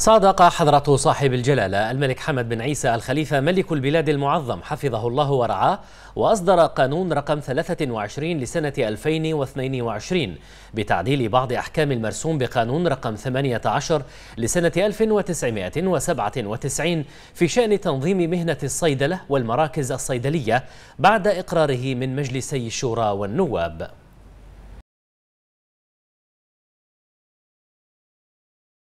صادق حضرة صاحب الجلالة الملك حمد بن عيسى الخليفة ملك البلاد المعظم حفظه الله ورعاه وأصدر قانون رقم 23 لسنة 2022 بتعديل بعض أحكام المرسوم بقانون رقم 18 لسنة 1997 في شأن تنظيم مهنة الصيدلة والمراكز الصيدلية بعد إقراره من مجلسي الشورى والنواب